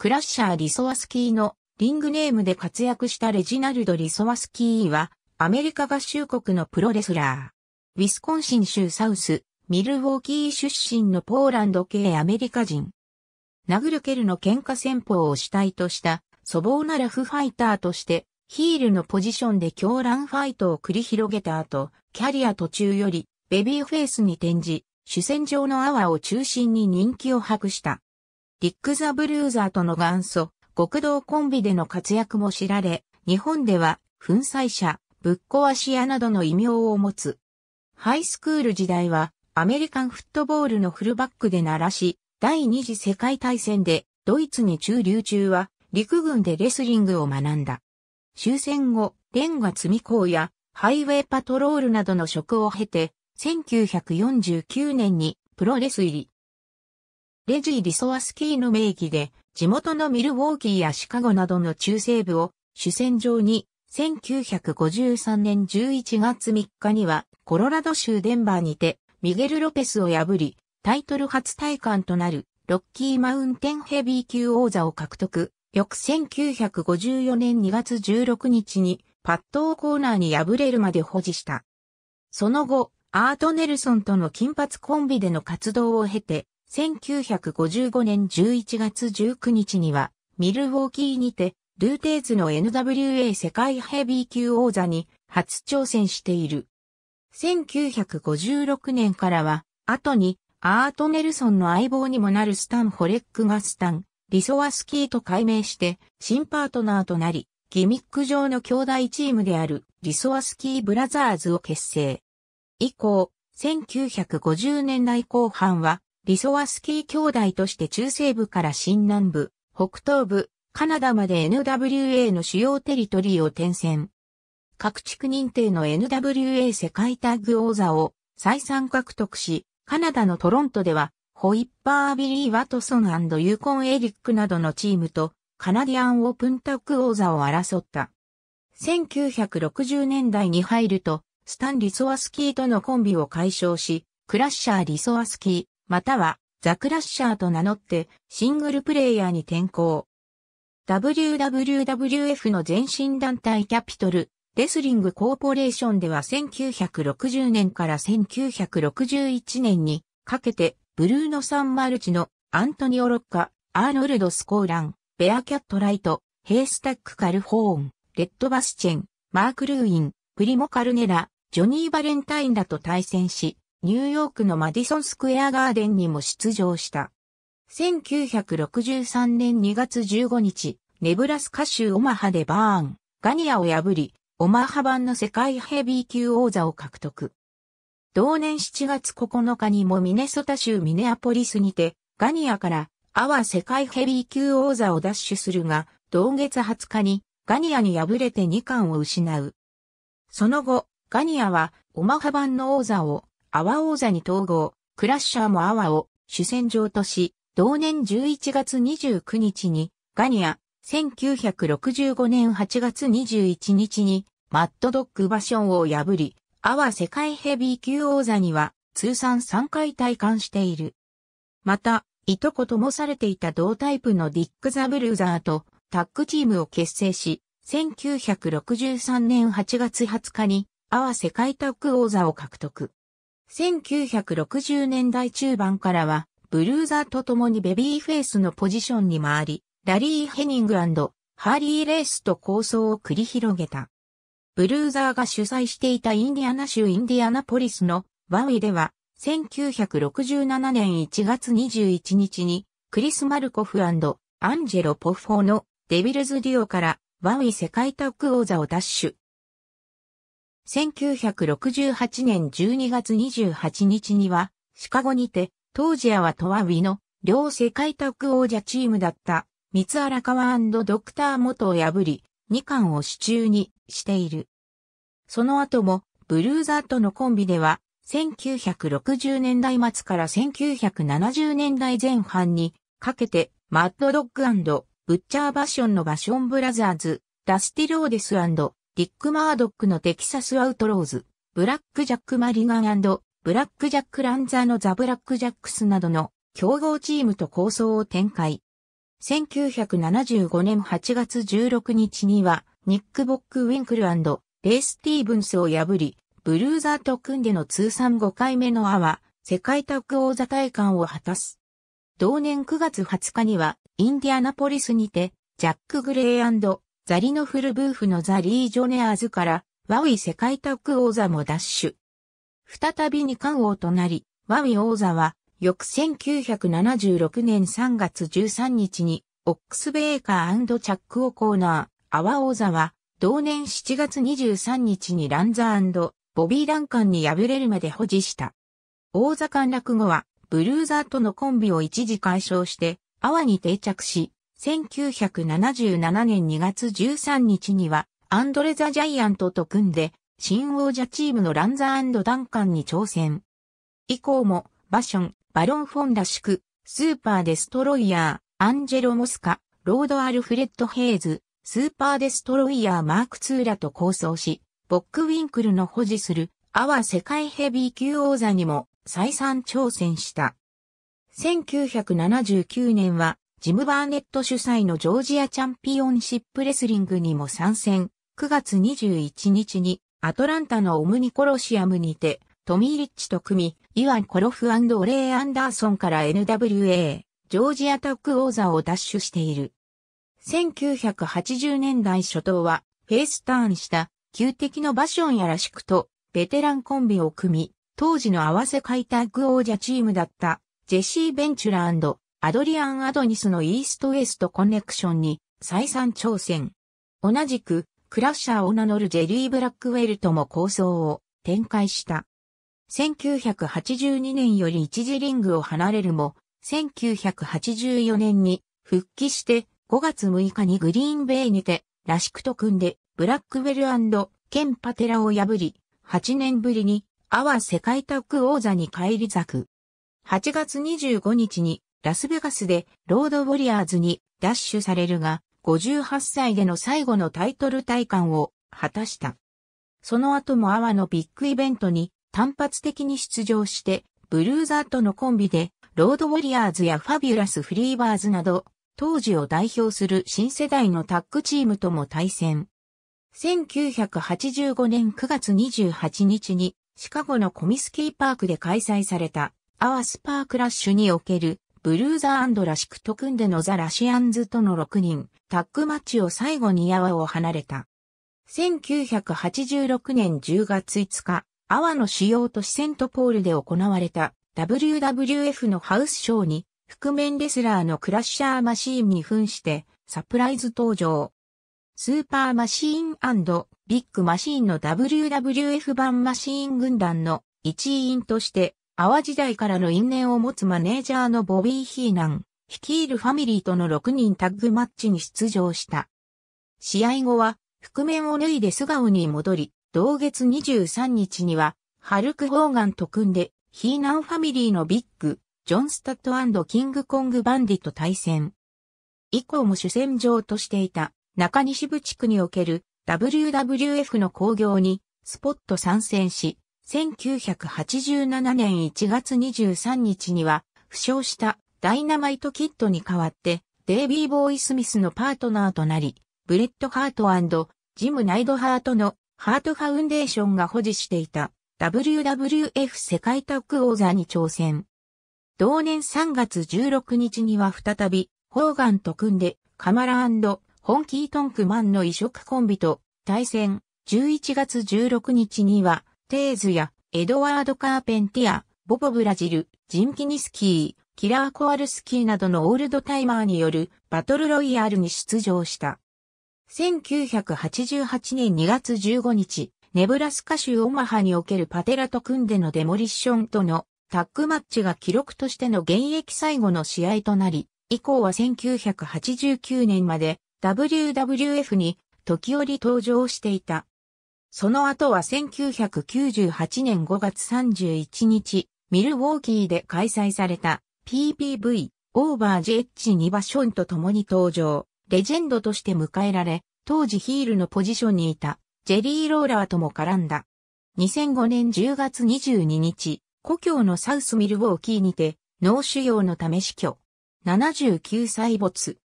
クラッシャー・リソワスキーのリングネームで活躍したレジナルド・リソワスキーは、アメリカ合衆国のプロレスラー。ウィスコンシン州サウス、ミルウォーキー出身のポーランド系アメリカ人。殴る蹴るの喧嘩戦法を主体とした粗暴なラフファイターとして、ヒールのポジションで狂乱ファイトを繰り広げた後、キャリア途中よりベビーフェイスに転じ、主戦場のアワーを中心に人気を博した。リック・ザ・ブルーザーとの元祖、極道コンビでの活躍も知られ、日本では、粉砕者、ぶっ壊し屋などの異名を持つ。ハイスクール時代は、アメリカンフットボールのフルバックで鳴らし、第二次世界大戦で、ドイツに駐留中は、陸軍でレスリングを学んだ。終戦後、レンガ積み工や、ハイウェイパトロールなどの職を経て、1949年にプロレス入り。レジー・リソワスキーの名義で、地元のミルウォーキーやシカゴなどの中西部を主戦場に、1953年11月3日には、コロラド州デンバーにて、ミゲル・ロペスを破り、タイトル初体感となる、ロッキーマウンテンヘビー級王座を獲得。翌1954年2月16日に、パットーコーナーに敗れるまで保持した。その後、アート・ネルソンとの金髪コンビでの活動を経て、1955年11月19日には、ミルウォーキーにて、ルーテーズの NWA 世界ヘビー級王座に初挑戦している。1956年からは、後に、アート・ネルソンの相棒にもなるスタン・ホレックがスタン、リソワスキーと改名して、新パートナーとなり、ギミック上の兄弟チームであるリソワスキー・ブラザーズを結成。以降、1950年代後半は、リソワスキー兄弟として中西部から新南部、北東部、カナダまで NWA の主要テリトリーを転戦。各地区認定の NWA 世界タッグ王座を再三獲得し、カナダのトロントでは、ホイッパー・ビリー・ワトソンユーコン・エリックなどのチームとカナディアン・オープンタッグ王座を争った。1960年代に入ると、スタン・リソワスキーとのコンビを解消し、クラッシャー・リソワスキー、またはザクラッシャーと名乗ってシングルプレイヤーに転向。WWF の前身団体キャピトル、レスリングコーポレーションでは1960年から1961年にかけてブルーノ・サン・マルチのアントニオ・ロッカ、アーノルド・スコーラン、ベアキャット・ライト、ヘイスタック・カルホーン、レッド・バスチェン、マーク・ルーイン、プリモ・カルネラ、ジョニー・バレンタインらと対戦し、ニューヨークのマディソンスクエアガーデンにも出場した。1963年2月15日、ネブラスカ州オマハでバーン、ガニアを破り、オマハ版の世界ヘビー級王座を獲得。同年7月9日にもミネソタ州ミネアポリスにて、ガニアからアワ世界ヘビー級王座を奪取するが、同月20日にガニアに敗れて2冠を失う。その後、ガニアはオマハ版の王座を阿波王座に統合、クラッシャーも阿波を主戦場とし、同年11月29日にガニア、1965年8月21日にマッドドッグバションを破り、阿波世界ヘビー級王座には通算3回体感している。また、いとこともされていた同タイプのディック・ザ・ブルーザーとタッグチームを結成し、1963年8月20日に阿波世界タッグ王座を獲得。1960年代中盤からは、ブルーザーと共にベビーフェイスのポジションに回り、ラリー・ヘニングハーリー・レースと構想を繰り広げた。ブルーザーが主催していたインディアナ州インディアナポリスのワウイでは、1967年1月21日に、クリス・マルコフアンジェロ・ポッフォーのデビルズ・デュオからワウイ世界タッグ王座を奪取。1968年12月28日には、シカゴにて、当時アワトワウの両世界タッグ王者チームだった三荒川ドクター元を破り、2冠を手中にしている。その後も、ブルーザーとのコンビでは、1960年代末から1970年代前半にかけて、マッドドッグブッチャーバッションのバッションブラザーズ、ダスティローデスディック・マードックのテキサス・アウトローズ、ブラック・ジャック・マリガンブラック・ジャック・ランザーのザ・ブラック・ジャックスなどの競合チームと構想を展開。1975年8月16日には、ニック・ボック・ウィンクルレイ・スティーブンスを破り、ブルーザーと組んでの通算5回目のアワ、世界タッグ王座大会を果たす。同年9月20日には、インディアナポリスにて、ジャック・グレイザリのフルブーフのザリー・ジョネアーズから、ワウイ世界タッグ王座も奪取。再び二冠王となり、ワウイ王座は、翌1976年3月13日に、オックスベーカーチャックオコーナー、アワ王座は、同年7月23日にランザボビー・ランカンに敗れるまで保持した。王座陥落後は、ブルーザーとのコンビを一時解消して、アワに定着し、1977年2月13日には、アンドレ・ザ・ジャイアントと組んで、新王者チームのランザダンカンに挑戦。以降も、バション、バロン・フォンらしく、スーパー・デストロイヤー、アンジェロ・モスカ、ロード・アルフレッド・ヘイズ、スーパー・デストロイヤー・マークツーラと構想し、ボック・ウィンクルの保持する、アワ世界ヘビー級王座にも再三挑戦した。1979年はジム・バーネット主催のジョージアチャンピオンシップレスリングにも参戦。9月21日にアトランタのオムニコロシアムにてトミー・リッチと組み、イワン・コロフオレイ・アンダーソンから NWA、ジョージアタック王座を奪取している。1980年代初頭はフェイスターンした旧敵のバションやらしくとベテランコンビを組み、当時の合わせ開拓王者チームだったジェシー・ベンチュラアドリアン・アドニスのイースト・ウェスト・コネクションに再三挑戦。同じく、クラッシャーを名乗るジェリー・ブラックウェルとも構想を展開した。1982年より一次リングを離れるも、1984年に復帰して5月6日にグリーンベイにて、ラシクと組んで、ブラックウェルケンパテラを破り、8年ぶりに、アワ世界タッグ王座に返り咲く。8月25日にラスベガスでロードウォリアーズにダッシュされるが、58歳での最後のタイトル体感を果たした。その後もアワのビッグイベントに単発的に出場して、ブルーザーとのコンビで、ロードウォリアーズやファビュラス・フリーバーズなど、当時を代表する新世代のタッグチームとも対戦。1985年9月28日に、シカゴのコミスキーパークで開催された、アワスパークラッシュにおけるブルーザーラシクと組んでのザ・ラシアンズとの6人、タッグマッチを最後にアワを離れた。1986年10月5日、アワの主要都市セントポールで行われた WWF のハウスショーに、覆面レスラーのクラッシャーマシーンに扮してサプライズ登場。スーパーマシーンビッグマシーンの WWF 版マシーン軍団の一員として淡時代からの因縁を持つマネージャーのボビー・ヒーナン、率いるファミリーとの6人タッグマッチに出場した。試合後は、覆面を脱いで素顔に戻り、同月23日には、ハルク・ホーガンと組んで、ヒーナンファミリーのビッグ、ジョン・スタッドキング・コング・バンディと対戦。以降も主戦場としていた中西部地区における WWF の興行にスポット参戦し、1987年1月23日には、負傷したダイナマイト・キッドに代わって、デイビー・ボーイ・スミスのパートナーとなり、ブレッド・ハートジム・ナイド・ハートのハートファウンデーションが保持していた WWF 世界タッグ王座に挑戦。同年3月16日には再び、ホーガンと組んで、カマラホンキートンクマンの移植コンビと対戦。11月16日には、テーズやエドワード・カーペンティア、ボボ・ブラジル、ジンキニスキー、キラー・コアルスキーなどのオールドタイマーによるバトルロイヤルに出場した。1988年2月15日、ネブラスカ州オマハにおけるパテラと組んでのデモリッションとのタッグマッチが記録としての現役最後の試合となり、以降は1989年まで WWF に時折登場していた。その後は1998年5月31日、ミルウォーキーで開催された PPV オーバージェッジ2場所と共に登場、レジェンドとして迎えられ、当時ヒールのポジションにいたジェリー・ローラーとも絡んだ。2005年10月22日、故郷のサウスミルウォーキーにて、脳腫瘍のため死去。79歳没。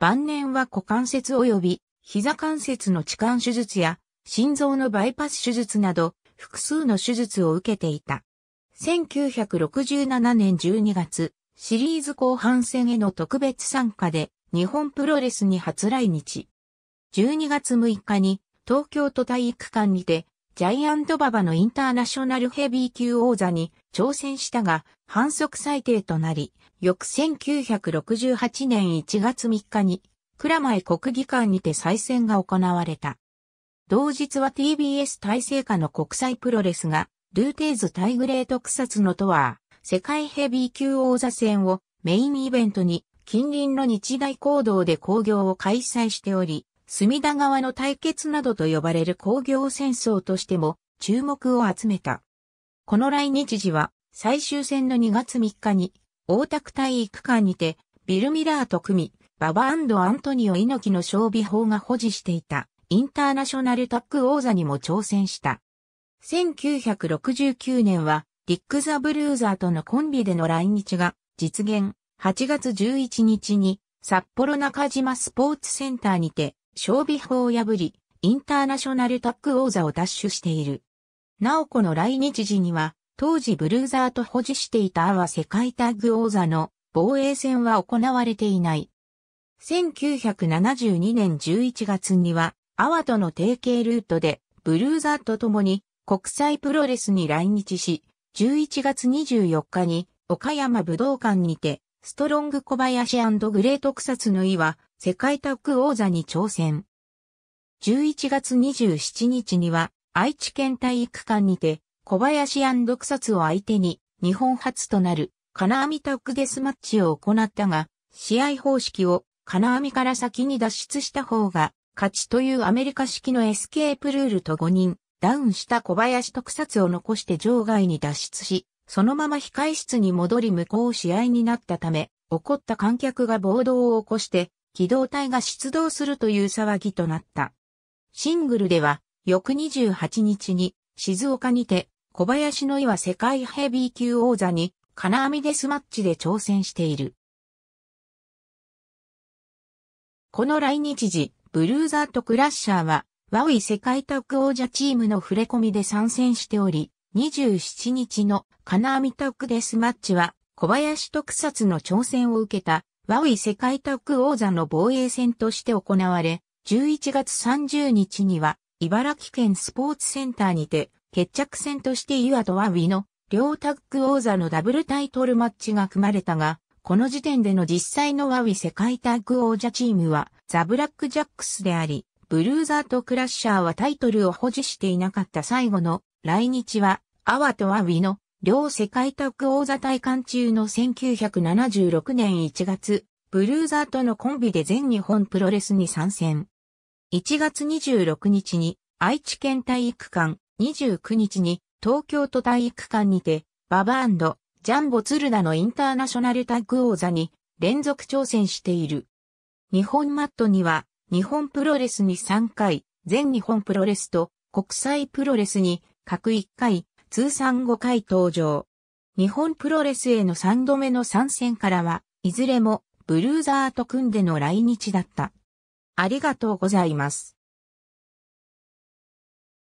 晩年は股関節及び膝関節の置換手術や心臓のバイパス手術など、複数の手術を受けていた。1967年12月、シリーズ後半戦への特別参加で、日本プロレスに初来日。12月6日に、東京都体育館にて、ジャイアントババのインターナショナルヘビー級王座に挑戦したが、反則裁定となり、翌1968年1月3日に、蔵前国技館にて再戦が行われた。同日は TBS 体制下の国際プロレスが、ルーテーズ対グレート草津のとは？世界ヘビー級王座戦をメインイベントに、近隣の日大行動で工業を開催しており、隅田川の対決などと呼ばれる工業戦争としても注目を集めた。この来日時は最終戦の2月3日に大田区体育館にてビル・ミラーと組み、ババアントニオ猪木の装備法が保持していたインターナショナルタッグ王座にも挑戦した。1969年は、ディック・ザ・ブルーザーとのコンビでの来日が実現。8月11日に札幌中島スポーツセンターにて、勝備法を破り、インターナショナルタッグ王座を奪取している。なおこの来日時には、当時ブルーザーと保持していたアワ世界タッグ王座の防衛戦は行われていない。1972年11月には、アワとの提携ルートで、ブルーザーと共に国際プロレスに来日し、11月24日に岡山武道館にて、ストロング小林グレート草津の岩、世界タッグ王座に挑戦。11月27日には、愛知県体育館にて、小林草津を相手に、日本初となる、金網タッグデスマッチを行ったが、試合方式を金網から先に脱出した方が勝ちというアメリカ式のエスケープルールと5人、ダウンした小林特撮を残して場外に脱出し、そのまま控室に戻り無効試合になったため、怒った観客が暴動を起こして、機動隊が出動するという騒ぎとなった。シングルでは、翌28日に、静岡にて、小林の岩世界ヘビー級王座に、金網デスマッチで挑戦している。この来日時、ブルーザーとクラッシャーは、ワウイ世界タッグ王者チームの触れ込みで参戦しており、27日の金網タッグデスマッチは、小林特撮の挑戦を受けた、ワウイ世界タッグ王座の防衛戦として行われ、11月30日には、茨城県スポーツセンターにて、決着戦としてユアとワウイの両タッグ王座のダブルタイトルマッチが組まれたが、この時点での実際のワウィ世界タッグ王者チームはザ・ブラックジャックスであり、ブルーザーとクラッシャーはタイトルを保持していなかった最後の来日は、アワとワウィの両世界タッグ王座体会中の1976年1月、ブルーザーとのコンビで全日本プロレスに参戦。1月26日に愛知県体育館、29日に東京都体育館にて、ババジャンボ鶴ダのインターナショナルタッグ王座に連続挑戦している。日本マットには、日本プロレスに3回、全日本プロレスと国際プロレスに各1回、通算5回登場。日本プロレスへの3度目の参戦からは、いずれもブルーザーと組んでの来日だった。ありがとうございます。